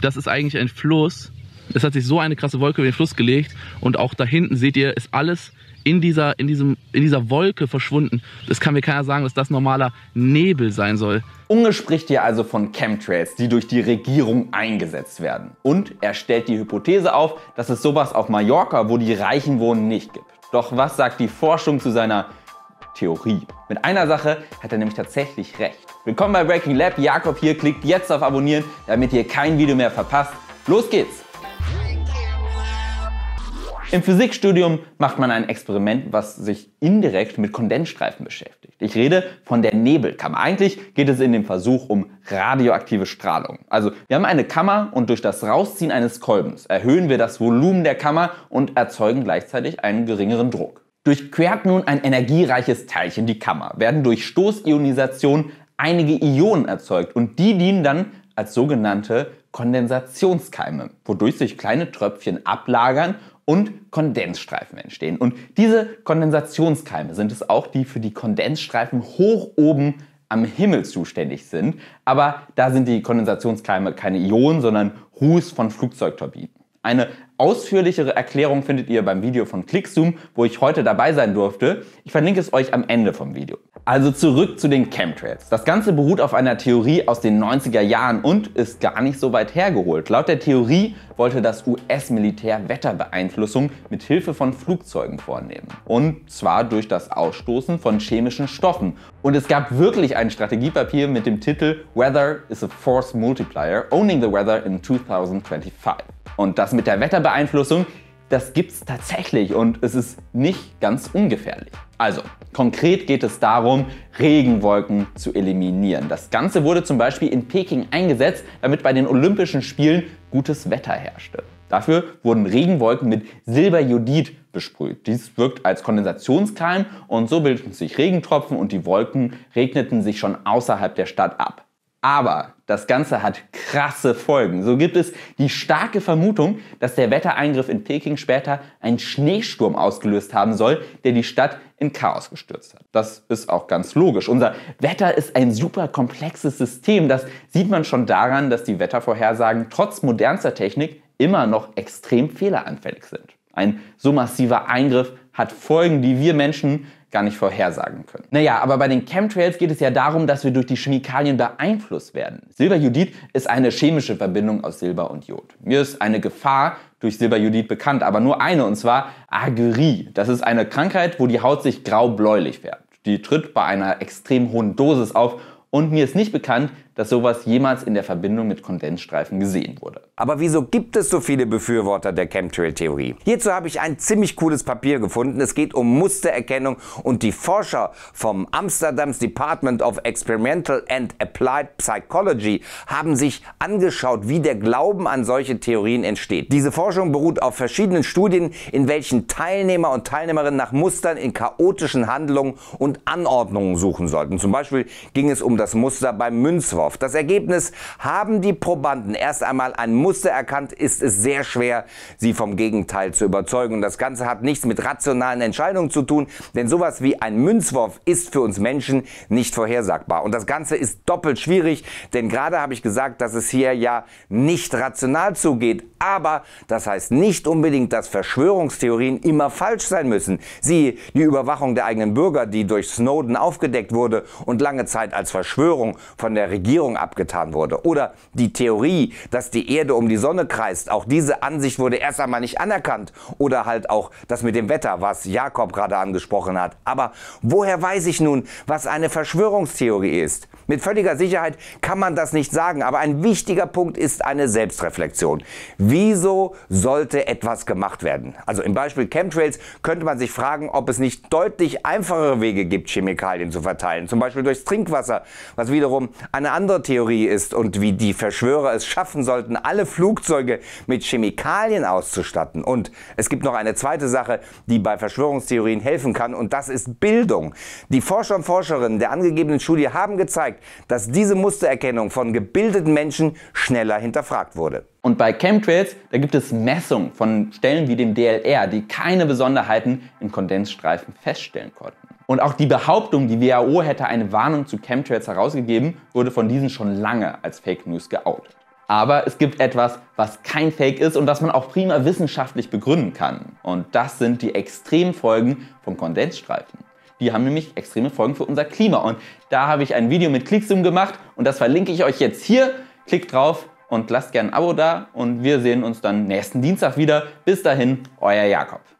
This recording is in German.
das ist eigentlich ein Fluss. Es hat sich so eine krasse Wolke über den Fluss gelegt und auch da hinten seht ihr, ist alles in dieser, in diesem, in dieser Wolke verschwunden. Das kann mir keiner sagen, dass das normaler Nebel sein soll. Unge spricht hier also von Chemtrails, die durch die Regierung eingesetzt werden. Und er stellt die Hypothese auf, dass es sowas auf Mallorca, wo die Reichen wohnen, nicht gibt. Doch was sagt die Forschung zu seiner Theorie? Mit einer Sache hat er nämlich tatsächlich recht. Willkommen bei Breaking Lab, Jakob hier, klickt jetzt auf Abonnieren, damit ihr kein Video mehr verpasst. Los geht's! Im Physikstudium macht man ein Experiment, was sich indirekt mit Kondensstreifen beschäftigt. Ich rede von der Nebelkammer. Eigentlich geht es in dem Versuch um radioaktive Strahlung. Also wir haben eine Kammer und durch das Rausziehen eines Kolbens erhöhen wir das Volumen der Kammer und erzeugen gleichzeitig einen geringeren Druck. Durchquert nun ein energiereiches Teilchen die Kammer, werden durch Stoßionisation einige Ionen erzeugt und die dienen dann als sogenannte Kondensationskeime, wodurch sich kleine Tröpfchen ablagern und Kondensstreifen entstehen. Und diese Kondensationskeime sind es auch, die für die Kondensstreifen hoch oben am Himmel zuständig sind. Aber da sind die Kondensationskeime keine Ionen, sondern Ruß von Flugzeugturbinen. Eine Ausführlichere Erklärung findet ihr beim Video von ClickZoom, wo ich heute dabei sein durfte. Ich verlinke es euch am Ende vom Video. Also zurück zu den Chemtrails. Das Ganze beruht auf einer Theorie aus den 90er Jahren und ist gar nicht so weit hergeholt. Laut der Theorie wollte das US-Militär Wetterbeeinflussung mit Hilfe von Flugzeugen vornehmen. Und zwar durch das Ausstoßen von chemischen Stoffen. Und es gab wirklich ein Strategiepapier mit dem Titel Weather is a Force Multiplier, Owning the Weather in 2025. Und das mit der Wetterbeeinflussung Beeinflussung, das gibt es tatsächlich und es ist nicht ganz ungefährlich. Also, konkret geht es darum, Regenwolken zu eliminieren. Das Ganze wurde zum Beispiel in Peking eingesetzt, damit bei den Olympischen Spielen gutes Wetter herrschte. Dafür wurden Regenwolken mit Silberjodid besprüht. Dies wirkt als Kondensationskeim und so bildeten sich Regentropfen und die Wolken regneten sich schon außerhalb der Stadt ab. Aber das Ganze hat krasse Folgen. So gibt es die starke Vermutung, dass der Wettereingriff in Peking später einen Schneesturm ausgelöst haben soll, der die Stadt in Chaos gestürzt hat. Das ist auch ganz logisch. Unser Wetter ist ein super komplexes System. Das sieht man schon daran, dass die Wettervorhersagen trotz modernster Technik immer noch extrem fehleranfällig sind. Ein so massiver Eingriff hat Folgen, die wir Menschen gar nicht vorhersagen können. Naja, aber bei den Chemtrails geht es ja darum, dass wir durch die Chemikalien beeinflusst werden. Silberjudit ist eine chemische Verbindung aus Silber und Jod. Mir ist eine Gefahr durch Silberjudit bekannt, aber nur eine, und zwar Agerie. Das ist eine Krankheit, wo die Haut sich grau-bläulich färbt. Die tritt bei einer extrem hohen Dosis auf und mir ist nicht bekannt, dass sowas jemals in der Verbindung mit Kondensstreifen gesehen wurde. Aber wieso gibt es so viele Befürworter der Chemtrail-Theorie? Hierzu habe ich ein ziemlich cooles Papier gefunden. Es geht um Mustererkennung und die Forscher vom Amsterdams Department of Experimental and Applied Psychology haben sich angeschaut, wie der Glauben an solche Theorien entsteht. Diese Forschung beruht auf verschiedenen Studien, in welchen Teilnehmer und Teilnehmerinnen nach Mustern in chaotischen Handlungen und Anordnungen suchen sollten. Zum Beispiel ging es um das Muster beim Münzwurf. Entwurf. Das Ergebnis haben die Probanden erst einmal ein Muster erkannt, ist es sehr schwer, sie vom Gegenteil zu überzeugen. Und das Ganze hat nichts mit rationalen Entscheidungen zu tun, denn sowas wie ein Münzwurf ist für uns Menschen nicht vorhersagbar. Und das Ganze ist doppelt schwierig, denn gerade habe ich gesagt, dass es hier ja nicht rational zugeht. Aber das heißt nicht unbedingt, dass Verschwörungstheorien immer falsch sein müssen. Siehe die Überwachung der eigenen Bürger, die durch Snowden aufgedeckt wurde und lange Zeit als Verschwörung von der Regierung Regierung abgetan wurde. Oder die Theorie, dass die Erde um die Sonne kreist, auch diese Ansicht wurde erst einmal nicht anerkannt. Oder halt auch das mit dem Wetter, was Jakob gerade angesprochen hat. Aber woher weiß ich nun, was eine Verschwörungstheorie ist? Mit völliger Sicherheit kann man das nicht sagen, aber ein wichtiger Punkt ist eine Selbstreflexion. Wieso sollte etwas gemacht werden? Also im Beispiel Chemtrails könnte man sich fragen, ob es nicht deutlich einfachere Wege gibt, Chemikalien zu verteilen, zum Beispiel durchs Trinkwasser, was wiederum eine andere Theorie ist und wie die Verschwörer es schaffen sollten, alle Flugzeuge mit Chemikalien auszustatten. Und es gibt noch eine zweite Sache, die bei Verschwörungstheorien helfen kann und das ist Bildung. Die Forscher und Forscherinnen der angegebenen Studie haben gezeigt, gezeigt, dass diese Mustererkennung von gebildeten Menschen schneller hinterfragt wurde. Und bei Chemtrails, da gibt es Messungen von Stellen wie dem DLR, die keine Besonderheiten in Kondensstreifen feststellen konnten. Und auch die Behauptung, die WHO hätte eine Warnung zu Chemtrails herausgegeben, wurde von diesen schon lange als Fake News geoutet. Aber es gibt etwas, was kein Fake ist und das man auch prima wissenschaftlich begründen kann. Und das sind die extremen Folgen von Kondensstreifen. Die haben nämlich extreme Folgen für unser Klima. Und da habe ich ein Video mit Klicksum gemacht und das verlinke ich euch jetzt hier. Klickt drauf und lasst gerne ein Abo da und wir sehen uns dann nächsten Dienstag wieder. Bis dahin, euer Jakob.